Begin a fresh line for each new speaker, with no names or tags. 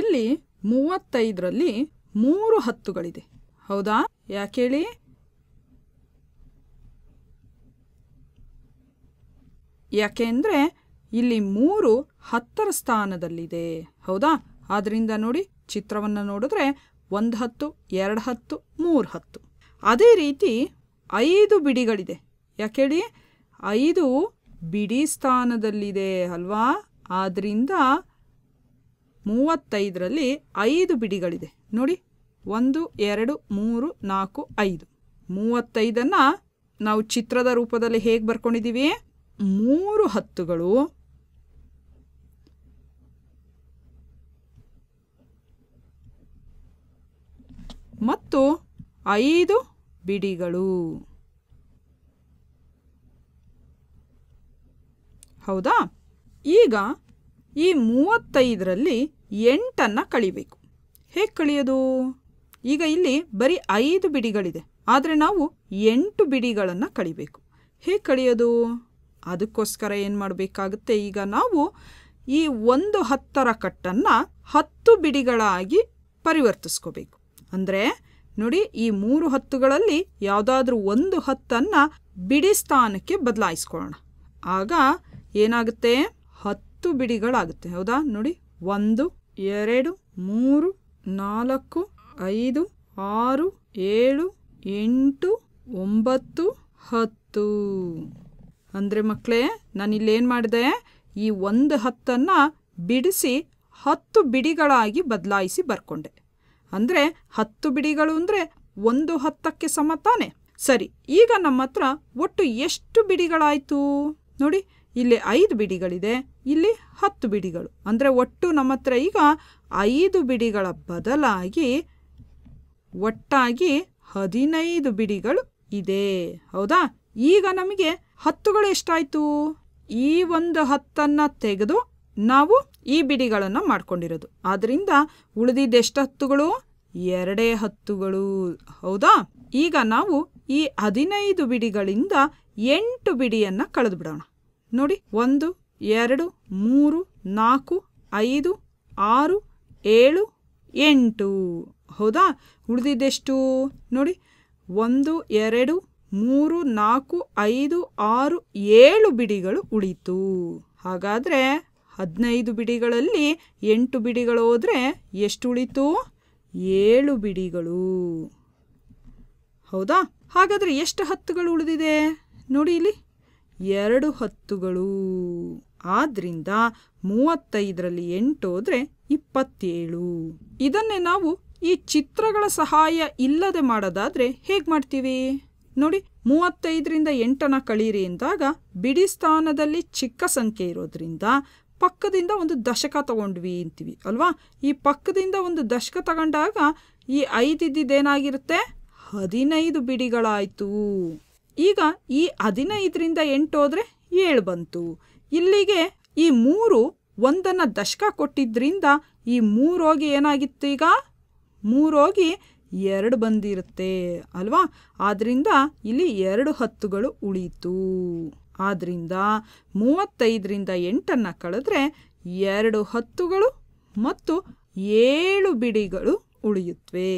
ಇಲ್ಲಿ ಮೂವತ್ತೈದರಲ್ಲಿ ಮೂರು ಹತ್ತುಗಳಿದೆ ಹೌದಾ ಯಾಕೇಳಿ ಯಾಕೆಂದರೆ ಇಲ್ಲಿ ಮೂರು ಹತ್ತರ ಸ್ಥಾನದಲ್ಲಿದೆ ಹೌದಾ ಆದ್ದರಿಂದ ನೋಡಿ ಚಿತ್ರವನ್ನು ನೋಡಿದ್ರೆ ಒಂದು ಹತ್ತು ಎರಡು ಹತ್ತು ಮೂರು ಹತ್ತು ಅದೇ ರೀತಿ ಐದು ಬಿಡಿಗಳಿದೆ ಯಾಕೇಳಿ ಐದು ಬಿಡಿ ಸ್ಥಾನದಲ್ಲಿದೆ ಅಲ್ವಾ ಆದ್ದರಿಂದ ಮೂವತ್ತೈದರಲ್ಲಿ ಐದು ಬಿಡಿಗಳಿದೆ ನೋಡಿ ಒಂದು ಎರಡು ಮೂರು ನಾಲ್ಕು ಐದು ಮೂವತ್ತೈದನ್ನು ನಾವು ಚಿತ್ರದ ರೂಪದಲ್ಲಿ ಹೇಗೆ ಬರ್ಕೊಂಡಿದ್ದೀವಿ ಮೂರು ಹತ್ತುಗಳು ಮತ್ತು ಐದು ಬಿಡಿಗಳು ಹೌದಾ ಈಗ ಈ ಮೂವತ್ತೈದರಲ್ಲಿ ಎಂಟನ್ನು ಕಳಿಬೇಕು ಹೇಗೆ ಕಳಿಯೋದು ಈಗ ಇಲ್ಲಿ ಬರೀ ಐದು ಬಿಡಿಗಳಿದೆ ಆದರೆ ನಾವು ಎಂಟು ಬಿಡಿಗಳನ್ನು ಕಳಿಬೇಕು ಹೇಗೆ ಕಳಿಯೋದು ಅದಕ್ಕೋಸ್ಕರ ಏನು ಮಾಡಬೇಕಾಗುತ್ತೆ ಈಗ ನಾವು ಈ ಒಂದು ಹತ್ತರ ಕಟ್ಟನ್ನು ಹತ್ತು ಬಿಡಿಗಳಾಗಿ ಪರಿವರ್ತಿಸ್ಕೋಬೇಕು ಅಂದರೆ ನೋಡಿ ಈ ಮೂರು ಹತ್ತುಗಳಲ್ಲಿ ಯಾವುದಾದ್ರೂ ಒಂದು ಹತ್ತನ್ನು ಬಿಡಿ ಸ್ಥಾನಕ್ಕೆ ಬದಲಾಯಿಸ್ಕೊಳ್ಳೋಣ ಆಗ ಏನಾಗುತ್ತೆ ಹತ್ತು ಬಿಡಿಗಳಾಗುತ್ತೆ ಹೌದಾ ನೋಡಿ ಒಂದು ಎರಡು ಮೂರು ನಾಲ್ಕು ಐದು ಆರು ಏಳು ಎಂಟು ಒಂಬತ್ತು ಹತ್ತು ಅಂದರೆ ಮಕ್ಕಳೇ ನಾನಿಲ್ಲೇನು ಮಾಡಿದೆ ಈ ಒಂದು ಹತ್ತನ್ನು ಬಿಡಿಸಿ ಹತ್ತು ಬಿಡಿಗಳಾಗಿ ಬದಲಾಯಿಸಿ ಬರ್ಕೊಂಡೆ ಅಂದರೆ ಹತ್ತು ಬಿಡಿಗಳು ಅಂದರೆ ಒಂದು ಹತ್ತಕ್ಕೆ ಸಮ ತಾನೆ ಸರಿ ಈಗ ನಮ್ಮ ಹತ್ರ ಒಟ್ಟು ಎಷ್ಟು ಬಿಡಿಗಳಾಯಿತು ನೋಡಿ ಇಲ್ಲಿ ಐದು ಬಿಡಿಗಳಿದೆ ಇಲ್ಲಿ ಹತ್ತು ಬಿಡಿಗಳು ಅಂದರೆ ಒಟ್ಟು ನಮ್ಮ ಹತ್ರ ಈಗ ಐದು ಬಿಡಿಗಳ ಬದಲಾಗಿ ಒಟ್ಟಾಗಿ ಹದಿನೈದು ಬಿಡಿಗಳು ಇದೆ ಹೌದಾ ಈಗ ನಮಗೆ ಹತ್ತುಗಳು ಎಷ್ಟಾಯಿತು ಈ ಒಂದು ಹತ್ತನ್ನು ತೆಗೆದು ನಾವು ಈ ಬಿಡಿಗಳನ್ನು ಮಾಡ್ಕೊಂಡಿರೋದು ಆದ್ದರಿಂದ ಉಳಿದಿದ್ದು ಎಷ್ಟು ಹತ್ತುಗಳು ಎರಡೇ ಹತ್ತುಗಳು ಹೌದಾ ಈಗ ನಾವು ಈ ಹದಿನೈದು ಬಿಡಿಗಳಿಂದ ಎಂಟು ಬಿಡಿಯನ್ನು ಕಳೆದು ಬಿಡೋಣ ನೋಡಿ ಒಂದು ಎರಡು ಮೂರು ನಾಲ್ಕು ಐದು ಆರು ಏಳು ಎಂಟು ಹೌದಾ ಉಳಿದಿದ್ದೆಷ್ಟು ನೋಡಿ ಒಂದು ಎರಡು ಮೂರು ನಾಲ್ಕು ಐದು ಆರು ಏಳು ಬಿಡಿಗಳು ಉಳಿತು ಹಾಗಾದರೆ ಹದಿನೈದು ಬಿಡಿಗಳಲ್ಲಿ ಎಂಟು ಬಿಡಿಗಳು ಹೋದರೆ ಎಷ್ಟು ಉಳಿತು ಏಳು ಬಿಡಿಗಳು ಹೌದಾ ಹಾಗಾದರೆ ಎಷ್ಟು ಹತ್ತುಗಳು ಉಳಿದಿದೆ ನೋಡಿ ಇಲ್ಲಿ ಎರಡು ಹತ್ತುಗಳು ಆದ್ರಿಂದ ಮೂವತ್ತೈದರಲ್ಲಿ ಎಂಟು ಹೋದರೆ ಇಪ್ಪತ್ತೇಳು ಇದನ್ನೇ ನಾವು ಈ ಚಿತ್ರಗಳ ಸಹಾಯ ಇಲ್ಲದೆ ಮಾಡೋದಾದರೆ ಹೇಗೆ ಮಾಡ್ತೀವಿ ನೋಡಿ ಮೂವತ್ತೈದರಿಂದ ಎಂಟನ ಕಳೀರಿ ಎಂದಾಗ ಬಿಡಿ ಸ್ಥಾನದಲ್ಲಿ ಚಿಕ್ಕ ಸಂಖ್ಯೆ ಇರೋದ್ರಿಂದ ಪಕ್ಕದಿಂದ ಒಂದು ದಶಕ ತಗೊಂಡ್ವಿ ಅಂತೀವಿ ಅಲ್ವಾ ಈ ಪಕ್ಕದಿಂದ ಒಂದು ದಶಕ ತಗೊಂಡಾಗ ಈ ಐದಿದ್ದೇನಾಗಿರುತ್ತೆ ಹದಿನೈದು ಬಿಡಿಗಳಾಯಿತು ಈಗ ಈ ಹದಿನೈದರಿಂದ ಎಂಟು ಹೋದರೆ ಏಳು ಬಂತು ಇಲ್ಲಿಗೆ ಈ ಮೂರು ಒಂದನ್ನು ದಶಕ ಕೊಟ್ಟಿದ್ದರಿಂದ ಈ ಮೂರೋಗಿ ಏನಾಗಿತ್ತು ಈಗ ಮೂರೋಗಿ ಎರಡು ಬಂದಿರುತ್ತೆ ಅಲ್ವಾ ಆದ್ದರಿಂದ ಇಲ್ಲಿ ಎರಡು ಹತ್ತುಗಳು ಉಳೀತು ಆದ್ದರಿಂದ ಮೂವತ್ತೈದರಿಂದ ಎಂಟನ್ನು ಕಳೆದ್ರೆ ಎರಡು ಹತ್ತುಗಳು ಮತ್ತು ಏಳು ಬಿಡಿಗಳು ಉಳಿಯುತ್ತವೆ